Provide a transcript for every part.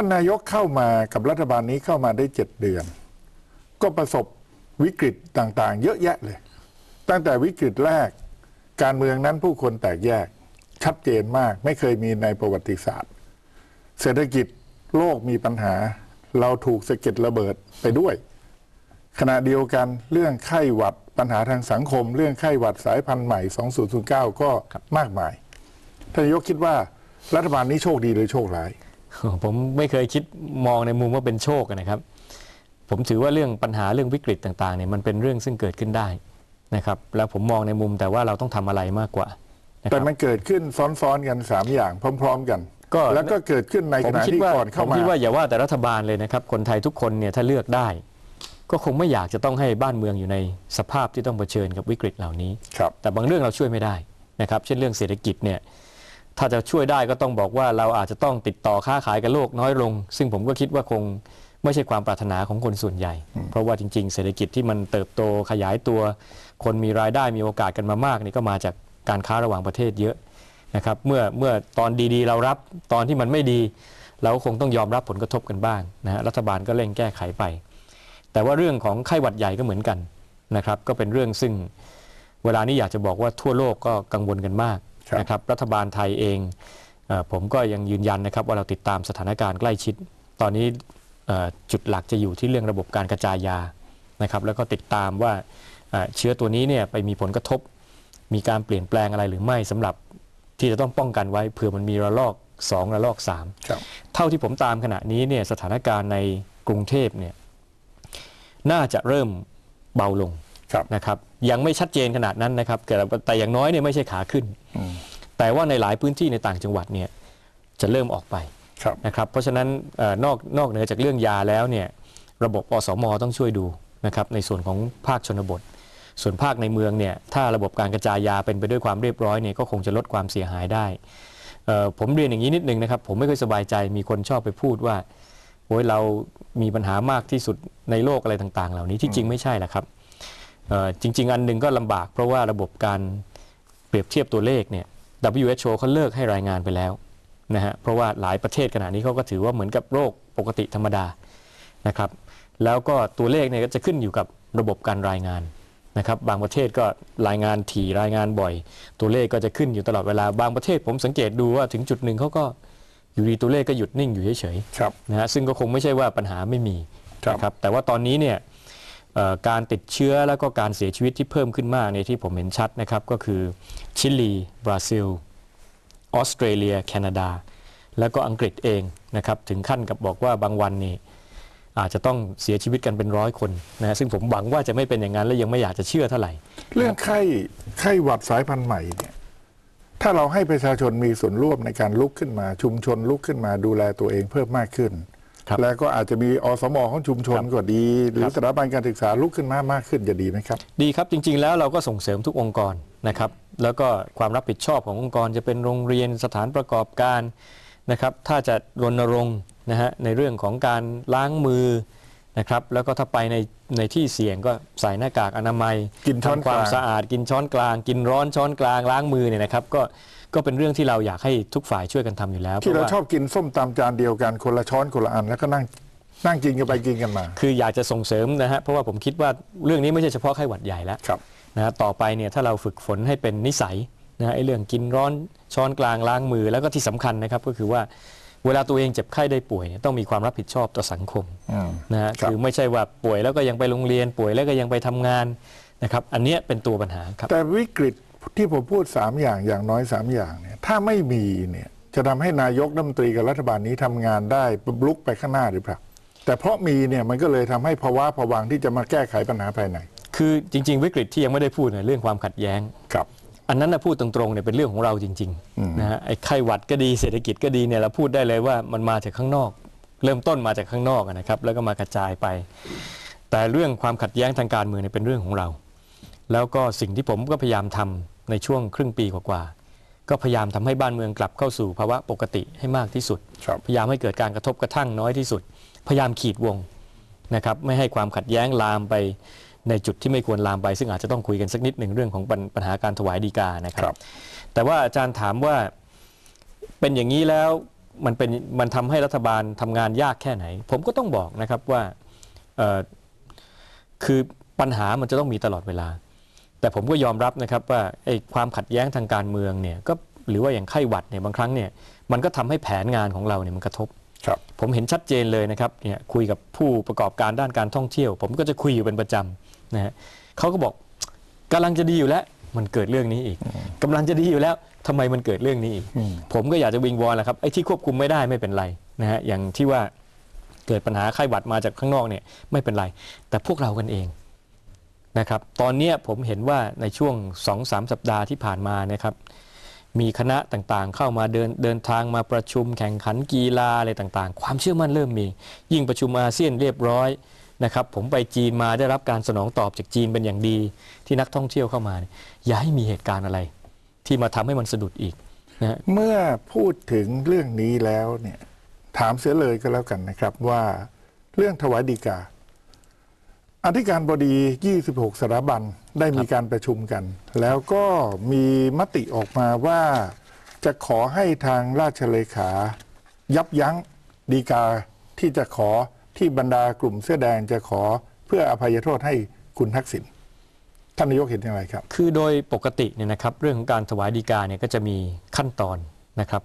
ท่านนายกเข้ามากับรัฐบาลนี้เข้ามาได้เจ็ดเดือน ก็ประสบวิกฤตต่างๆ เยอะแยะเลย ตั้งแต่วิกฤตแรกการเมืองนั้นผู้คนแตกแยกชัดเจนมาก ไม่เคยมีในประวัติศาสตร์ เศรษฐกิจโลกมีปัญหาเราถูกสะเก็ดระเบิดไปด้วย ขณะเดียวกันเรื่องไข้หวัดปัญหาทางสังคม เรื่องไข้หวัดสายพันธุ์ใหม่ 2009 ก็มากมายท่านนายกคิดว่ารัฐบาลนี้โชคดีหรือโชคร้ายผมไม่เคยคิดมองในมุมว่าเป็นโชคนะครับ ผมถือว่าเรื่องปัญหาเรื่องวิกฤตต่างๆเนี่ยมันเป็นเรื่องซึ่งเกิดขึ้นได้นะครับแล้วผมมองในมุมแต่ว่าเราต้องทำอะไรมากกว่าแต่มันเกิดขึ้นซ้อนๆกัน 3 อย่าง พร้อม ๆกันก็แล้วก็เกิดขึ้นในขณะที่ก่อน เข้ามาผมคิดว่าอย่าว่าแต่รัฐบาลเลยนะครับคนไทยทุกคนเนี่ยถ้าเลือกได้ ก็คงไม่อยากจะต้องให้บ้านเมืองอยู่ในสภาพที่ต้องเผชิญกับวิกฤตเหล่านี้แต่บางเรื่องเราช่วยไม่ได้นะครับ เช่นเรื่องเศรษฐกิจเนี่ยถ้าจะช่วยได้ก็ต้องบอกว่าเราอาจจะต้องติดต่อค้าขายกับโลกน้อยลง ซึ่งผมก็คิดว่าคงไม่ใช่ความปรารถนาของคนส่วนใหญ่ เพราะว่าจริงๆ เศรษฐกิจที่มันเติบโตขยายตัว คนมีรายได้มีโอกาสกันมามาก นี่ก็มาจากการค้าระหว่างประเทศเยอะนะครับ เมื่อเมื่อตอนดีๆ เรารับตอนที่มันไม่ดี เราคงต้องยอมรับผลกระทบกันบ้างนะฮะรัฐบาลก็เร่งแก้ไขไป แต่ว่าเรื่องของไข้หวัดใหญ่ก็เหมือนกันนะครับ ก็เป็นเรื่องซึ่ง เวลานี้อยากจะบอกว่าทั่วโลกก็กังวลกันมากนะครับรัฐบาลไทยเองผมก็ยังยืนยันนะครับว่าเราติดตามสถานการณ์ใกล้ชิด ตอนนี้จุดหลักจะอยู่ที่เรื่องระบบการกระจายยานะครับแล้วก็ติดตามว่าเชื้อตัวนี้เนี่ยไปมีผลกระทบ มีการเปลี่ยนแปลงอะไรหรือไม่สำหรับที่จะต้องป้องกันไว้เผื่อมันมีระลอก2ระลอก3เท่าที่ผมตามขณะนี้เนี่ยสถานการณ์ในกรุงเทพเนี่ยน่าจะเริ่มเบาลงนะครับยังไม่ชัดเจนขนาดนั้นนะครับแต่แต่อย่างน้อยเนี่ยไม่ใช่ขาขึ้น แต่ว่าในหลายพื้นที่ในต่างจังหวัดเนี่ยจะเริ่มออกไปนะครับ เพราะฉะนั้นนอกนอกเหนือจากเรื่องยาแล้วเนี่ยระบบอสมต้องช่วยดูนะครับในส่วนของภาคชนบท ส่วนภาคในเมืองเนี่ยถ้าระบบการกระจายยาเป็นไปด้วยความเรียบร้อยเนี่ยก็คงจะลดความเสียหายได้ ผมเรียนอย่างนี้นิดนึงนะครับ ผมไม่เคยสบายใจมีคนชอบไปพูดว่าโอ้ยเรามีปัญหามากที่สุดในโลกอะไรต่างๆ เหล่านี้ที่จริงไม่ใช่แหละครับจริงๆ อันหนึ่งก็ลำบาก เพราะว่าระบบการเปรียบเทียบตัวเลขเนี่ย WHO เขาเลิกให้รายงานไปแล้วนะฮะเพราะว่าหลายประเทศขณะนี้เขาก็ถือว่าเหมือนกับโรคปกติธรรมดานะครับ แล้วก็ตัวเลขเนี่ยก็จะขึ้นอยู่กับระบบการรายงานนะครับบางประเทศก็รายงานถี่รายงานบ่อย ตัวเลขก็จะขึ้นอยู่ตลอดเวลาบางประเทศผมสังเกตดูว่าถึงจุดหนึ่งเขาก็อยู่ดีตัวเลขก็หยุดนิ่งอยู่เฉยๆนะฮะซึ่งก็คงไม่ใช่ว่าปัญหาไม่มีนะครับแต่ว่าตอนนี้เนี่ยการติดเชื้อแล้วก็การเสียชีวิตที่เพิ่มขึ้นมากในที่ผมเห็นชัดนะครับก็คือชิลี บราซิลออสเตรเลียแคนาดา แล้วก็อังกฤษเองนะครับถึงขั้นกับบอกว่าบางวันนี่อาจจะต้องเสียชีวิตกันเป็นร้อยคนนะซึ่งผมหวังว่าจะไม่เป็นอย่างนั้นและยังไม่อยากจะเชื่อเท่าไหร่ เรื่องไข้ไข้หวัดสายพันธุ์ใหม่เนี่ยถ้าเราให้ประชาชนมีส่วนร่วมในการลุกขึ้นมาชุมชนลุกขึ้นมาดูแลตัวเองเพิ่มมากขึ้นแล้วก็อาจจะมีอสมของชุมชนก็ดีหรือสถาบันการศึกษาลุกขึ้นมามากขึ้นจะดีไหมครับ ดีครับจริง ๆแล้วเราก็ส่งเสริมทุกองค์กรนะครับ แล้วก็ความรับผิดชอบขององค์กรจะเป็นโรงเรียนสถานประกอบการนะครับถ้าจะรณรงค์นะฮะในเรื่องของการล้างมือนะครับแล้วก็ถ้าไปในในที่เสี่ยงก็ใส่หน้ากากอนามัย กินช้อนทำความสะอาด กินช้อนกลาง กินร้อนช้อนกลางล้างมือเนี่ยนะครับ ก็ก็เป็นเรื่องที่เราอยากให้ทุกฝ่ายช่วยกันทำอยู่แล้วที่เราชอบกินส้มตำจานเดียวกันคนละช้อนคนละอันแล้วก็นั่งนั่งกินกันไปกินกันมา คืออยากจะส่งเสริมนะฮะเพราะว่าผมคิดว่าเรื่องนี้ไม่ใช่เฉพาะไข้หวัดใหญ่แล้วนะฮะต่อไปเนี่ยถ้าเราฝึกฝนให้เป็นนิสัยนะไอ้เรื่องกินร้อนช้อนกลางล้างมือแล้วก็ที่สำคัญนะครับก็คือว่าเวลาตัวเองเจ็บไข้ได้ป่วยเนี่ยต้องมีความรับผิดชอบต่อสังคมนะฮะคือไม่ใช่ว่าป่วยแล้วก็ยังไปโรงเรียนป่วยแล้วก็ยังไปทำงานนะครับอันนี้เป็นตัวปัญหาครับแต่วิกฤตที่ผมพูดสามอย่างอย่างน้อยสามอย่างเนี่ย ถ้าไม่มีเนี่ยจะทำให้นายกดัฐนตรี กับรัฐบาลนี้ทำงานได้ลุกไปข้างหน้าหรือเปล่าแต่เพราะมีเนี่ยมันก็เลยทำให้ภาวะผวัง ที่จะมาแก้ไขปัญหาภายใน คือจริง ๆ วิกฤตที่ยังไม่ได้พูดในเรื่องความขัดแย้งครับ อันนั้นนะพูดตรงๆเนี่ยเป็นเรื่องของเราจริงๆนะฮะไอ้ไข้หวัดก็ดีเศรษฐกิจก็ดีเนี่ยเราพูดได้เลยว่ามันมาจากข้างนอก เริ่มต้นมาจากข้างนอกนะครับ แล้วก็มากระจายไป แต่เรื่องความขัดแย้งทางการเมืองเนี่ยเป็นเรื่องของเราแล้วก็สิ่งที่ผมก็พยายามทำในช่วงครึ่งปีกว่าๆก็พยายามทำให้บ้านเมืองกลับเข้าสู่ภาวะปกติให้มากที่สุดพยายามให้เกิดการกระทบกระทั่งน้อยที่สุด พยายามขีดวงนะครับไม่ให้ความขัดแย้งลามไปในจุดที่ไม่ควรลามไปซึ่งอาจจะต้องคุยกันสักนิดหนึ่งเรื่องของปัญหาการถวายดีกานะครับรบแต่ว่าอาจารย์ถามว่าเป็นอย่างนี้แล้วมันเป็นมันทำให้รัฐบาลทำงานยากแค่ไหน ผมก็ต้องบอกนะครับว่าคือปัญหามันจะต้องมีตลอดเวลาแต่ผมก็ยอมรับนะครับว่าไอ้ความขัดแย้งทางการเมืองเนี่ยก็หรือว่าอย่างไข้หวัดเนี่ยบางครั้งเนี่ยมันก็ทำให้แผนงานของเราเนี่ยมันกระทบ ครับ ผมเห็นชัดเจนเลยนะครับเนี่ยคุยกับผู้ประกอบการด้านการท่องเที่ยว ผมก็จะคุยอยู่เป็นประจำนะฮะเขาก็บอก กำลังจะดีอยู่แล้วมันเกิดเรื่องนี้อีก กำลังจะดีอยู่แล้วทำไมมันเกิดเรื่องนี้อีก ผมก็อยากจะวิงวอนแหละครับ ไอ้ที่ควบคุมไม่ได้ไม่เป็นไรนะฮะอย่างที่ว่าเกิดปัญหาไข้หวัดมาจากข้างนอกเนี่ยไม่เป็นไร แต่พวกเรากันเองนะครับตอนนี้ผมเห็นว่าในช่วง 2-3สสัปดาห์ที่ผ่านมานะครับ มีคณะต่างๆเข้ามา เดินเดินทางมาประชุมแข่งขันกีฬาอะไรต่างๆ ความเชื่อมั่นเริ่มมี ยิ่งประชุมอาเซียนเรียบร้อยนะครับผมไปจีนมาได้รับการสนองตอบจากจีนเป็นอย่างดี ที่นักท่องเที่ยวเข้ามาอย่าให้มีเหตุการณ์อะไร ที่มาทำให้มันสะดุดอีกนะเมื่อพูดถึงเรื่องนี้แล้วเนี่ยถามเสียเลยก็แล้วกันนะครับว่าเรื่องถวายดีกาอธิการบดี 26สถาบัน ได้มีการประชุมกัน แล้วก็มีมติออกมาว่าจะขอให้ทางราชเลขา ยับยั้งดีกาที่จะขอที่บรรดากลุ่มเสื้อแดงจะขอเพื่ออภัยโทษให้คุณทักษิณ ท่านนายกเห็นอย่างไรครับ คือโดยปกติเนี่ยนะครับ เรื่องของการถวายดีกาเนี่ยก็จะมีขั้นตอนนะครับ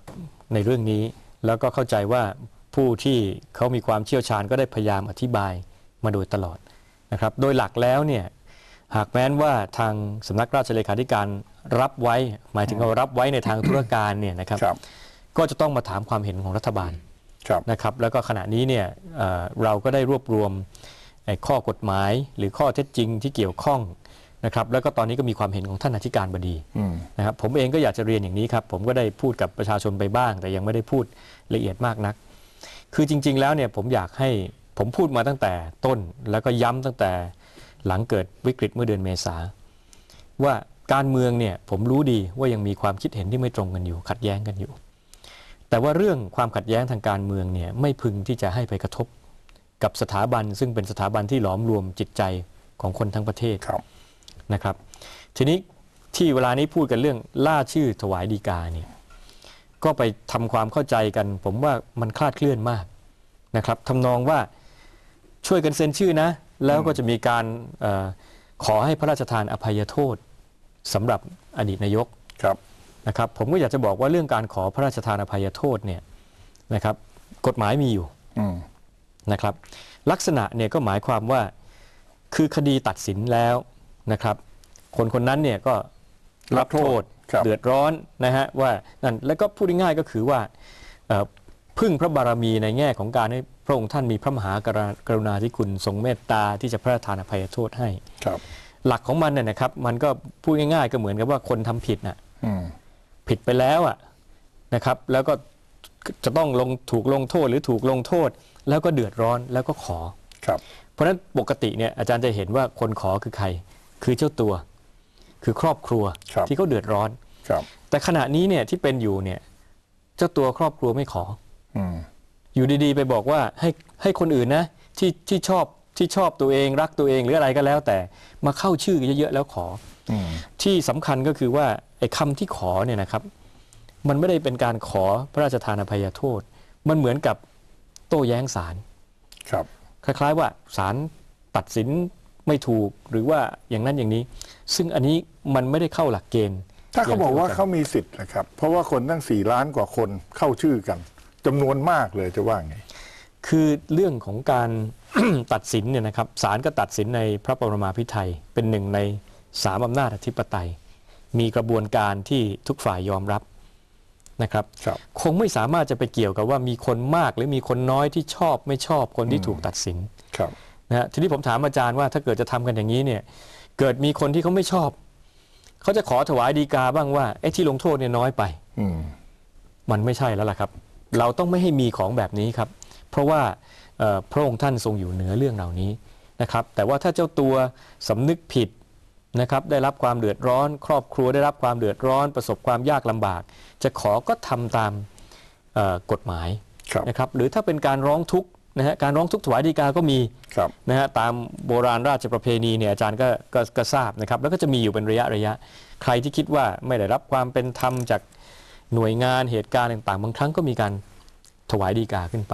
ในเรื่องนี้ แล้วก็เข้าใจว่าผู้ที่เขามีความเชี่ยวชาญก็ได้พยายามอธิบายมาโดยตลอดะครับโดยหลักแล้วเนี่ยหากแม้นว่าทางสำนักราชเลขาธิการรับไว้ หมายถึงเรารับไว้ในทางธุรการเนี่ยนะครับรบก็จะต้องมาถามความเห็นของรัฐบาลบนะครับแล้วก็ขณะนี้เนี่ยเเราก็ได้รวบรวมข้อกฎหมายหรือข้อเท็จจริงที่เกี่ยวข้องนะครับ แล้วก็ตอนนี้ก็มีความเห็นของท่านอธิการบดีนะครับผมเองก็อยากจะเรียนอย่างนี้ครับผมก็ได้พูดกับประชาชนไปบ้าง แต่ยังไม่ได้พูดละเอียดมากนัก คือจริง ๆแล้วเนี่ยผมอยากให้ผมพูดมาตั้งแต่ต้นแล้วก็ย้ำตั้งแต่หลังเกิดวิกฤตเมื่อเดือนเมษาว่าการเมืองเนี่ยผมรู้ดีว่ายังมีความคิดเห็นที่ไม่ตรงกันอยู่ ขัดแย้งกันอยู่ แต่ว่าเรื่องความขัดแย้งทางการเมืองเนี่ยไม่พึงที่จะให้ไปกระทบกับสถาบัน ซึ่งเป็นสถาบันที่หลอมรวมจิตใจของคนทั้งประเทศนะครับ ทีนี้ที่เวลานี้พูดกันเรื่องล่าชื่อถวายดีกาเนี่ยก็ไปทำความเข้าใจกันผมว่ามันคลาดเคลื่อนมากนะครับทำนองว่าช่วยกันเซ็นชื่อนะ แล้วก็จะมีการอขอให้พระราชทานอภัยโทษสำหรับอดีตนายกครับนะครับ ผมก็อยากจะบอกว่าเรื่องการขอพระราชทานอภัยโทษเนี่ยนะครับ กฎหมายมีอยู่อนะครับ ลักษณะเนี่ยก็หมายความว่าคือคดีตัดสินแล้วนะครับ คนคนนั้นเนี่ยก็รับโทษ เดือดร้อนนะฮะว่านั่นแล้วก็พูดง่ายๆก็คือว่าพึ่งพระบารมีในแง่ของการให้พระองค์ท่านมีพระมหากรุณาธิคุณทรงเมตตาที่จะพระทานอภัยโทษให้ ครับ หลักของมันเนี่ยนะครับ มันก็พูดง่ายๆก็เหมือนกับว่าคนทำผิดน่ะผิดไปแล้วอ่ะนะครับ แล้วก็จะต้องลงถูกลงโทษหรือถูกลงโทษ แล้วก็เดือดร้อนแล้วก็ขอ ครับ เพราะฉะนั้นปกติเนี่ยอาจารย์จะเห็นว่าคนขอคือใคร คือเจ้าตัว คือครอบครัวรที่เขาเดือดร้อน ครับ แต่ขณะนี้เนี่ยที่เป็นอยู่เนี่ย เจ้าตัวครอบครัวไม่ขออยู่ดีๆไปบอกว่าให้ให้คนอื่นนะที่ที่ชอบที่ชอบตัวเองรักตัวเอง หรืออะไรก็แล้วแต่มาเข้าชื่อเยอะๆแล้วขอ ที่สำคัญก็คือว่าไอ้คำที่ขอเนี่ยนะครับ มันไม่ได้เป็นการขอพระราชทานอภัยโทษ มันเหมือนกับโต้แย้งศาลครับคล้ายๆว่าศาลตัดสินไม่ถูกหรือว่าอย่างนั้นอย่างนี้ ซึ่งอันนี้มันไม่ได้เข้าหลักเกณฑ์ ถ้าเขาบอกว่าเขามีสิทธิ์นะครับ เพราะว่าคนตั้งสี่ล้านกว่าคนเข้าชื่อกันจำนวนมากเลยจะว่าไง คือเรื่องของการตัดสินเนี่ยนะครับ ศาลก็ตัดสินในพระปรมาภิไธยเป็นหนึ่งในสามอำนาจอธิปไตย มีกระบวนการที่ทุกฝ่ายยอมรับนะครับ ครับ คงไม่สามารถจะไปเกี่ยวกับว่ามีคนมากหรือมีคนน้อยที่ชอบไม่ชอบคนที่ถูกตัดสิน ครับ นะฮะทีนี้ผมถามอาจารย์ว่าถ้าเกิดจะทำกันอย่างนี้เนี่ย เกิดมีคนที่เขาไม่ชอบเขาจะขอถวายดีกาบ้างว่าไอ้ที่ลงโทษเนี่ยน้อยไป อืมันไม่ใช่แล้วล่ะครับเราต้องไม่ให้มีของแบบนี้ครับ เพราะว่าพระองค์ท่านทรงอยู่เหนือเรื่องเหล่านี้นะครับแต่ว่าถ้าเจ้าตัวสำนึกผิดนะครับได้รับความเดือดร้อน ครอบครัวได้รับความเดือดร้อนประสบความยากลำบาก จะขอก็ทำตามกฎหมายนะครับหรือถ้าเป็นการร้องทุกข์นะฮะการร้องทุกข์ถวายดีกา ก็มีนะฮะตามโบราณราชประเพณีเนี่ยอาจารย์ก็ก็ทราบนะครับแล้วก็จะมีอยู่เป็นระยะระยะใครที่คิดว่าไม่ได้รับความเป็นธรรมจากหน่วยงานเหตุการณ์ต่าง ๆ บางครั้งก็มีการถวายดีกาขึ้นไป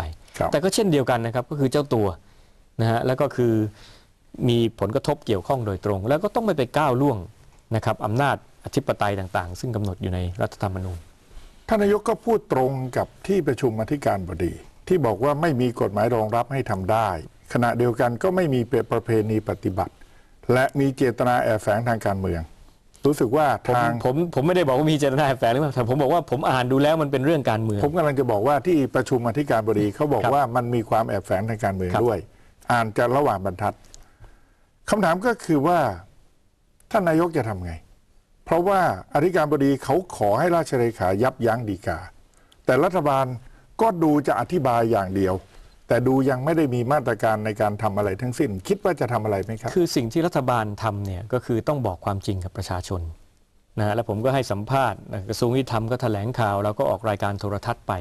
แต่ก็เช่นเดียวกันนะครับ ก็คือเจ้าตัวนะฮะแล้วก็คือมีผลกระทบเกี่ยวข้องโดยตรง แล้วก็ต้องไม่ไปก้าวล่วงนะครับอำนาจอธิปไตยต่างๆ ซึ่งกำหนดอยู่ในรัฐธรรมนูญท่านนายกก็พูดตรงกับที่ประชุมอธิการบดี ที่บอกว่าไม่มีกฎหมายรองรับให้ทำได้ ขณะเดียวกันก็ไม่มีประเพณีปฏิบัติ และมีเจตนาแอบแฝงทางการเมืองรู้สึกว่าทางผมผมไม่ได้บอกว่ามีเจตนาแฝงหรือเปล่าแต่ผมบอกว่าผมอ่านดูแล้วมันเป็นเรื่องการเมืองผมกำลังจะบอกว่าที่ประชุมอธิการบดีเขาบอกว่ามันมีความแอบแฝงทางการเมืองด้วยอ่านจะระหว่างบรรทัดคำถามก็คือว่าท่านนายกจะทำไง เพราะว่าอธิการบดีเขาขอให้ราชเลขา ยับยั้งดีกา แต่รัฐบาลก็ดูจะอธิบายอย่างเดียวแต่ดูยังไม่ได้มีมาตรการในการทำอะไรทั้งสิ้น คิดว่าจะทำอะไรไหมครับ คือสิ่งที่รัฐบาลทำเนี่ย ก็คือต้องบอกความจริงกับประชาชนนะแล้วผมก็ให้สัมภาษณ์กระทรวงยุติธรรมก็แถลงข่าว แล้วก็ออกรายการโทรทัศน์ไป